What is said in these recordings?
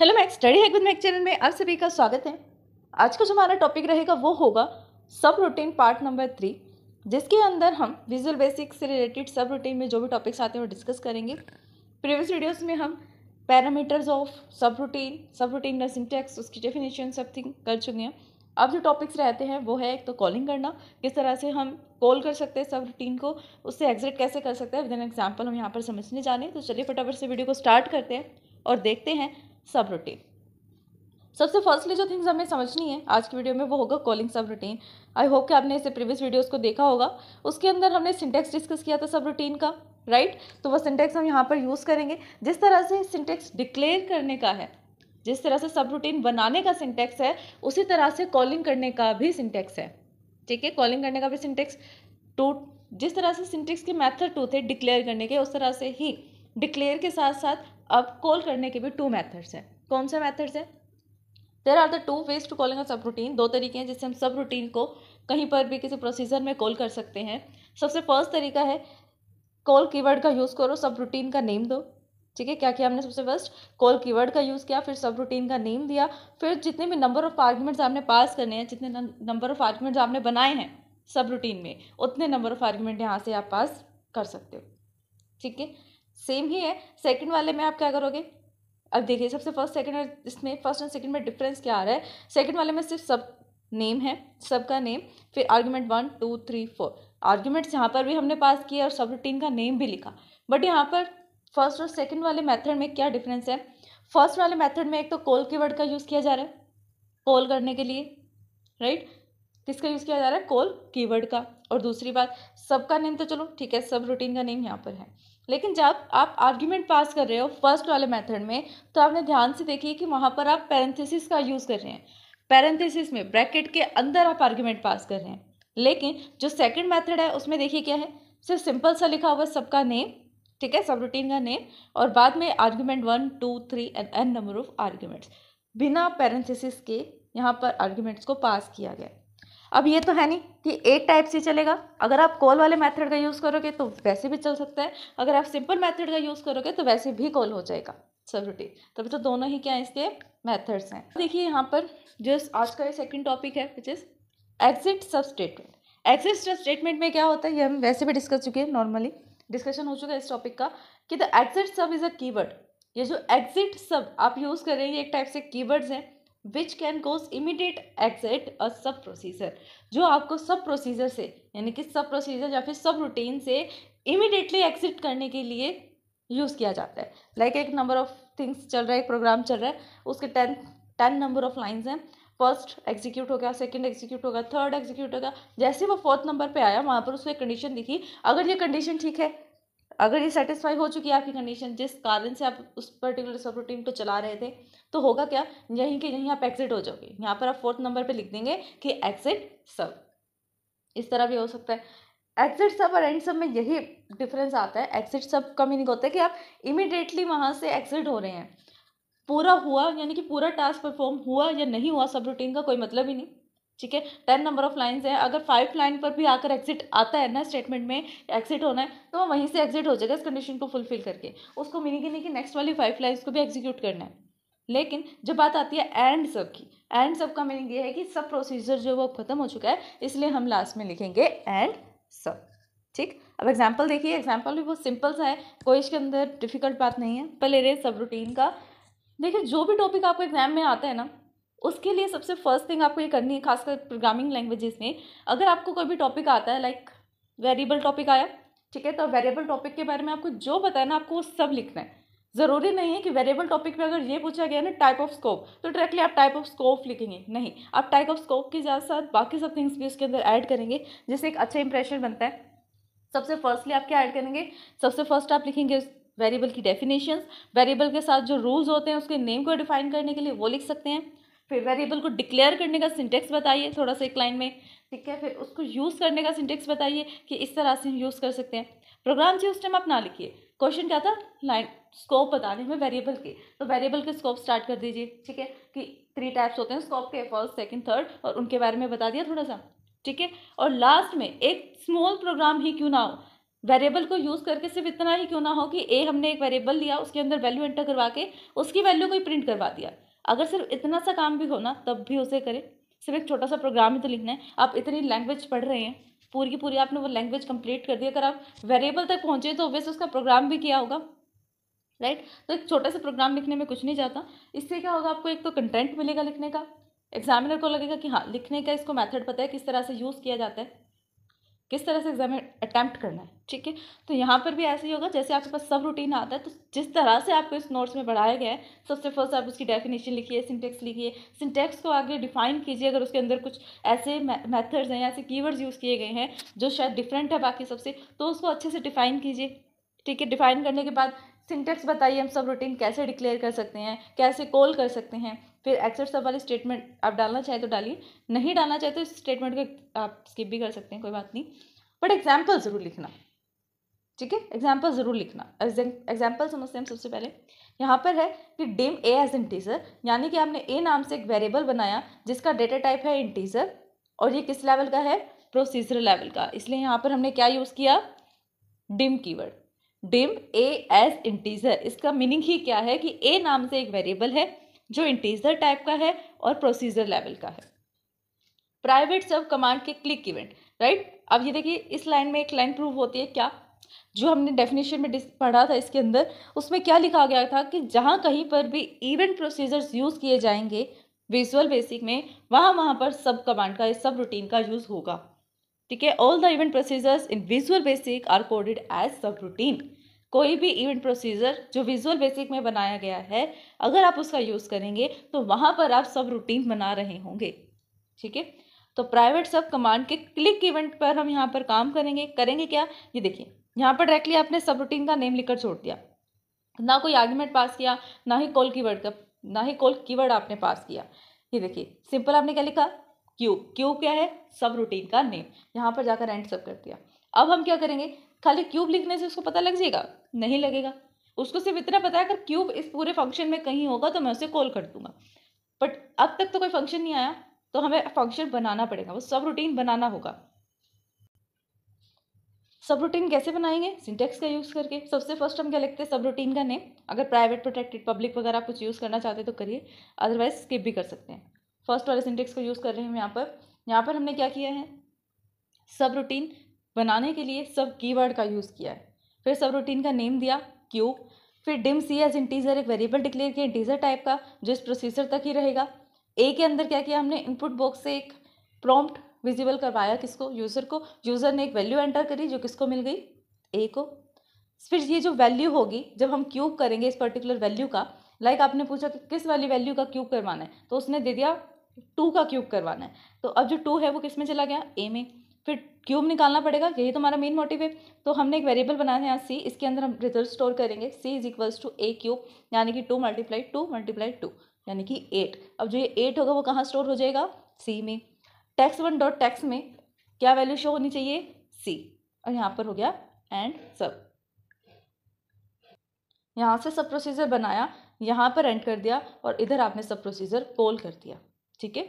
Hello Mac study hack with Mac channel में आप सभी का स्वागत है आज का जो हमारा टॉपिक रहेगा वो होगा सब रूटीन पार्ट नंबर थ्री जिसके अंदर हम विजुअल बेसिक से रिलेटेड सब रूटीन में जो भी टॉपिक्स आते हैं वो डिस्कस करेंगे प्रीवियस वीडियोस में हम parameters of subroutine subroutine का सिंटैक्स उसकी डेफिनेशन सब थिंग कर चुके हैं अब जो टॉपिक्स रहते हैं वो है एक तो कॉलिंग करना किस तरह से हम कॉल कर सकते हैं सब रूटीन को उससे एग्जिट कैसे कर सकते हैं विद एन एग्जाम्पल हम यहाँ पर समझने जाने तो चलिए फटाफट से वीडियो को स्टार्ट करते हैं और देखते हैं सब रूटीन सबसे फर्स्टली जो थिंग्स हमें समझनी है आज की वीडियो में वो होगा कॉलिंग सब रूटीन आई होप कि आपने इसे प्रीवियस वीडियोस को देखा होगा उसके अंदर हमने सिंटेक्स डिस्कस किया था सब रूटीन का राइट right? तो वो सिंटेक्स हम यहाँ पर यूज़ करेंगे जिस तरह से सिंटेक्स डिक्लेयर करने का है जिस तरह से सब रूटीन बनाने का सिंटेक्स है उसी तरह से कॉलिंग करने का भी सिंटेक्स है ठीक है कॉलिंग करने का भी सिंटेक्स टू जिस तरह से सिंटेक्स के मैथड टू थे डिक्लेयर करने के उस तरह से ही डिक्लेयर के साथ साथ अब कॉल करने के भी टू मैथड्स हैं कौन से मैथड्स हैं there are the two ways to calling subroutine दो तरीके हैं जिससे हम सब रूटीन को कहीं पर भी किसी प्रोसीजर में कॉल कर सकते हैं सबसे फर्स्ट तरीका है कॉल कीवर्ड का यूज़ करो सब रूटीन का नेम दो ठीक है क्या किया हमने सबसे फर्स्ट कॉल कीवर्ड का यूज़ किया फिर सब रूटीन का नेम दिया फिर जितने भी नंबर ऑफ आर्ग्यूमेंट्स आपने पास करने हैं जितने नंबर ऑफ आर्ग्यूमेंट्स आपने बनाए हैं सब रूटीन में उतने नंबर ऑफ आर्ग्यूमेंट यहाँ से आप पास कर सकते हो ठीक है सेम ही है सेकंड वाले में आप क्या करोगे अब देखिए सबसे फर्स्ट सेकंड और इसमें फर्स्ट एंड सेकंड में डिफरेंस क्या आ रहा है सेकंड वाले में सिर्फ सब नेम है सबका नेम फिर argument one two three four arguments यहाँ पर भी हमने पास किया और सब रूटीन का नेम भी लिखा बट यहाँ पर फर्स्ट और सेकेंड वाले मैथड में क्या डिफरेंस है फर्स्ट वाले मैथड में एक तो कॉल के वर्ड का यूज़ किया जा रहा है कॉल करने के लिए राइट किसका यूज़ किया जा रहा है कॉल कीवर्ड का और दूसरी बात सबका नेम तो चलो ठीक है सब रूटीन का नेम यहाँ पर है लेकिन जब आप आर्ग्यूमेंट पास कर रहे हो फर्स्ट वाले मेथड में तो आपने ध्यान से देखिए कि वहाँ पर आप पैरेंथेसिस का यूज़ कर रहे हैं पैरेंथेसिस में ब्रैकेट के अंदर आप आर्ग्यूमेंट पास कर रहे हैं लेकिन जो सेकंड मेथड है उसमें देखिए क्या है सिर्फ सिंपल सा लिखा हुआ सबका नेम ठीक है सब रूटीन का नेम और बाद में argument one two three and n number of arguments बिना पैरेंथेसिस के यहाँ पर आर्ग्यूमेंट्स को पास किया गया अब ये तो है नहीं कि एक टाइप से चलेगा अगर आप कॉल वाले मेथड का यूज़ करोगे तो वैसे भी चल सकता है अगर आप सिंपल मेथड का यूज़ करोगे तो वैसे भी कॉल हो जाएगा सब रूटीन तभी तो दोनों ही क्या इसके मेथड्स हैं देखिए यहाँ पर जो आज का सेकेंड टॉपिक है which is exit sub statement exit sub statement में क्या होता है ये हम वैसे भी डिस्कस चुके हैं नॉर्मली डिस्कशन हो चुका है इस टॉपिक का कि the exit sub is a keyword ये जो एग्जिट सब आप यूज़ हैं ये एक टाइप से कीवर्ड्स हैं विच कैन कोज इमीडिएट एक्सेट अ सब प्रोसीजर जो आपको सब प्रोसीजर से यानी कि सब प्रोसीजर या फिर सब रूटीन से इमीडिएटली एक्सिट करने के लिए यूज़ किया जाता है लाइक like एक नंबर ऑफ थिंग्स चल रहा है एक प्रोग्राम चल रहा है उसके ten ten number of lines हैं फर्स्ट एग्जीक्यूट हो गया सेकंड एग्जीक्यूट होगा थर्ड एग्जीक्यूट होगा जैसे वो फोर्थ नंबर पे आया वहाँ पर उसको एक कंडीशन दिखी अगर ये कंडीशन ठीक है अगर ये सेटिस्फाई हो चुकी है आपकी कंडीशन जिस कारण से आप उस पर्टिकुलर सब रूटीन को चला रहे थे तो होगा क्या यहीं के यहीं आप एग्जिट हो जाओगे यहाँ पर आप फोर्थ नंबर पे लिख देंगे कि एग्जिट सब इस तरह भी हो सकता है एग्जिट सब और एंड सब में यही डिफरेंस आता है एग्जिट सब का मीनिंग होता है कि आप इमिडिएटली वहाँ से एग्जिट हो रहे हैं पूरा हुआ यानी कि पूरा टास्क परफॉर्म हुआ या नहीं हुआ सब रूटीन का कोई मतलब ही नहीं ठीक है टेन नंबर ऑफ लाइन्स हैं अगर फाइव लाइन पर भी आकर एग्जिट आता है ना स्टेटमेंट में एग्जिट होना है तो वो वहीं से एग्जिट हो जाएगा इस कंडीशन को फुलफिल करके उसको मीनिंग नहीं कि नेक्स्ट वाली फाइव लाइन्स को भी एग्जीक्यूट करना है लेकिन जब बात आती है एंड सब की एंड सब का मीनिंग ये है कि सब प्रोसीजर जो वो खत्म हो चुका है इसलिए हम लास्ट में लिखेंगे एंड सब ठीक अब एग्जाम्पल देखिए एग्जाम्पल भी बहुत सिंपल सा है कोई इसके अंदर डिफिकल्ट बात नहीं है पहले रे सब रूटीन का देखिए जो भी टॉपिक आपको एग्जाम में आता है ना उसके लिए सबसे फर्स्ट थिंग आपको ये करनी है खासकर प्रोग्रामिंग लैंग्वेजेस में अगर आपको कोई भी टॉपिक आता है लाइक वेरिएबल टॉपिक आया ठीक है तो वेरिएबल टॉपिक के बारे में आपको जो बताया ना आपको वो सब लिखना है ज़रूरी नहीं है कि वेरिएबल टॉपिक में अगर ये पूछा गया ना टाइप ऑफ स्कोप तो डायरेक्टली आप टाइप ऑफ स्कोप लिखेंगे नहीं आप टाइप ऑफ स्कोप के साथ साथ बाकी सब थिंग्स भी उसके अंदर ऐड करेंगे जिससे एक अच्छा इंप्रेशन बनता है सबसे फर्स्टली आप क्या ऐड करेंगे सबसे फर्स्ट आप लिखेंगे वेरिएबल की डेफिनेशंस वेरिएबल के साथ जो रूल्स होते हैं उसके नेम को डिफाइन करने के लिए वो लिख सकते हैं फिर वेरिएबल को डिक्लेयर करने का सिंटेक्स बताइए थोड़ा सा एक लाइन में ठीक है फिर उसको यूज़ करने का सिंटेक्स बताइए कि इस तरह से हम यूज़ कर सकते हैं प्रोग्राम जी उस टाइम आप ना लिखिए क्वेश्चन क्या था लाइन स्कोप बताने में वेरिएबल के तो वेरिएबल के स्कोप स्टार्ट कर दीजिए ठीक है कि थ्री टाइप्स होते हैं स्कोप के फर्स्ट सेकेंड थर्ड और उनके बारे में बता दिया थोड़ा सा ठीक है और लास्ट में एक स्मॉल प्रोग्राम ही क्यों ना हो वेरिएबल को यूज़ करके सिर्फ इतना ही क्यों ना हो कि ए हमने एक वेरिएबल लिया उसके अंदर वैल्यू एंटर करवा के उसकी वैल्यू को ही प्रिंट करवा दिया अगर सिर्फ इतना सा काम भी हो ना तब भी उसे करें सिर्फ एक छोटा सा प्रोग्राम ही तो लिखना है आप इतनी लैंग्वेज पढ़ रहे हैं पूरी की पूरी आपने वो लैंग्वेज कंप्लीट कर दी अगर आप वेरिएबल तक पहुँचे तो वैसे उसका प्रोग्राम भी किया होगा राइट right? तो एक छोटा सा प्रोग्राम लिखने में कुछ नहीं जाता इससे क्या होगा आपको एक तो कंटेंट मिलेगा लिखने का एग्जामिनर को लगेगा कि हाँ लिखने का इसको मेथड पता है किस तरह से यूज़ किया जाता है किस तरह से एग्जाम अटैम्प्ट करना है ठीक है तो यहाँ पर भी ऐसे ही होगा जैसे आपके पास सब रूटीन आता है तो जिस तरह से आपको इस नोट्स में बढ़ाया गया है सबसे फर्स्ट आप उसकी डेफिनेशन लिखिए सिंटेक्स लिखिए सिंटेक्स को आगे डिफाइन कीजिए अगर उसके अंदर कुछ ऐसे मैथड्स हैं ऐसे कीवर्ड्स यूज़ किए गए हैं जो शायद डिफरेंट है बाकी सबसे तो उसको अच्छे से डिफाइन कीजिए ठीक है डिफाइन करने के बाद सिंटेक्स बताइए हम सब रूटीन कैसे डिक्लेयर कर सकते हैं कैसे कॉल कर सकते हैं फिर एक्सेट सब वाली स्टेटमेंट आप डालना चाहे तो डालिए नहीं डालना चाहे तो इस स्टेटमेंट को आप स्किप भी कर सकते हैं कोई बात नहीं बट एग्जाम्पल ज़रूर लिखना ठीक है एग्जाम्पल ज़रूर लिखना एग्जाम्पल समझते हैं सबसे पहले यहाँ पर है कि डिम ए एज इंटीजर यानी कि आपने ए नाम से एक वेरिएबल बनाया जिसका डेटा टाइप है इंटीजर और ये किस लेवल का है प्रोसीजर लेवल का इसलिए यहाँ पर हमने क्या यूज़ किया dim keyword dim a as integer इसका मीनिंग ही क्या है कि ए नाम से एक वेरिएबल है जो इंटीजर टाइप का है और प्रोसीजर लेवल का है प्राइवेट सब कमांड के क्लिक इवेंट राइट अब ये देखिए इस लाइन में एक लाइन प्रूव होती है क्या जो हमने डेफिनेशन में पढ़ा था इसके अंदर उसमें क्या लिखा गया था कि जहाँ कहीं पर भी इवेंट प्रोसीजर्स यूज़ किए जाएंगे विजुअल बेसिक में वहाँ वहाँ पर सब कमांड का सब रूटीन का यूज़ होगा ठीक है all the event procedures in visual basic are coded as subroutine कोई भी इवेंट प्रोसीजर जो विजुअल बेसिक में बनाया गया है अगर आप उसका यूज़ करेंगे तो वहाँ पर आप सब रूटीन बना रहे होंगे ठीक है तो प्राइवेट सब कमांड के क्लिक इवेंट पर हम यहाँ पर काम करेंगे करेंगे क्या ये देखिए यहाँ पर डायरेक्टली आपने सब रूटीन का नेम लिखकर छोड़ दिया ना कोई आर्ग्यूमेंट पास किया ना ही कॉल कीवर्ड का ना ही कॉल कीवर्ड आपने पास किया ये देखिए सिंपल आपने क्या लिखा क्यू क्यू क्या है सब रूटीन का नेम यहाँ पर जाकर एंड सब कर दिया अब हम क्या करेंगे खाली क्यूब लिखने से उसको पता लग जाएगा नहीं लगेगा उसको सिर्फ इतना पता है अगर क्यूब इस पूरे फंक्शन में कहीं होगा तो मैं उसे कॉल कर दूंगा बट अब तक तो कोई फंक्शन नहीं आया तो हमें फंक्शन बनाना पड़ेगा वो सब रूटीन बनाना होगा सब रूटीन कैसे बनाएंगे सिंटेक्स का यूज़ करके सबसे फर्स्ट हम क्या लिखते हैं सब रूटीन का नेम अगर प्राइवेट प्रोटेक्टेड पब्लिक वगैरह कुछ यूज़ करना चाहते हैं तो करिए अदरवाइज स्किप भी कर सकते हैं फर्स्ट वाले सिंटेक्स को यूज़ कर रहे हैं यहाँ पर यहाँ पर हमने क्या किया है सब रूटीन बनाने के लिए सब कीवर्ड का यूज़ किया है फिर सब रूटीन का नेम दिया क्यू फिर डिम सी एज इंटीजर एक वेरिएबल डिक्लेयर किया इंटीजर टाइप का जो इस प्रोसीजर तक ही रहेगा ए के अंदर क्या किया हमने इनपुट बॉक्स से एक प्रॉम्प्ट विजिबल करवाया किसको यूज़र को यूज़र ने एक वैल्यू एंटर करी जो किसको मिल गई ए को फिर ये जो वैल्यू होगी जब हम क्यूब करेंगे इस पर्टिकुलर वैल्यू का लाइक like आपने पूछा कि किस वाली वैल्यू का क्यूब करवाना है तो उसने दे दिया टू का क्यूब करवाना है तो अब जो टू है वो किस में चला गया ए में फिर क्यूब निकालना पड़ेगा यही तो हमारा मेन मोटिव है तो हमने एक वेरिएबल बनाया है यहाँ सी इसके अंदर हम रिजल्ट स्टोर करेंगे c is equals to a cube यानी कि two multiply two multiply two यानी कि एट अब जो ये एट होगा वो कहाँ स्टोर हो जाएगा सी में टैक्स वन डॉट टैक्स में क्या वैल्यू शो होनी चाहिए सी और यहाँ पर हो गया एंड सब यहाँ से सब प्रोसीजर बनाया यहाँ पर एंड कर दिया और इधर आपने सब प्रोसीजर पोल कर दिया ठीक है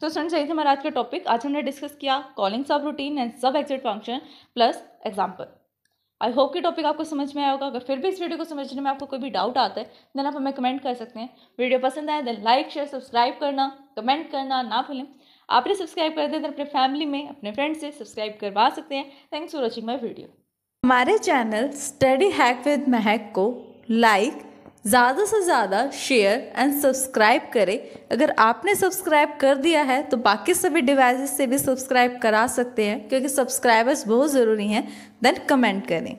तो स्टूडेंट्स यही थे हमारा आज का टॉपिक आज हमने डिस्कस किया calling subroutine and sub exit function plus example I hope कि टॉपिक आपको समझ में आया होगा अगर फिर भी इस वीडियो को समझने में आपको कोई भी डाउट आता है देन आप हमें कमेंट कर सकते हैं वीडियो पसंद आए देन लाइक शेयर सब्सक्राइब करना कमेंट करना ना भूलें आप भी सब्सक्राइब कर दें तो अपने फैमिली में अपने फ्रेंड्स से सब्सक्राइब करवा सकते हैं thanks for watching my video हमारे channel study hack with Mahak को लाइक ज़्यादा से ज़्यादा शेयर एंड सब्सक्राइब करें अगर आपने सब्सक्राइब कर दिया है तो बाकी सभी डिवाइसेस से भी सब्सक्राइब करा सकते हैं क्योंकि सब्सक्राइबर्स बहुत ज़रूरी हैं देन कमेंट करें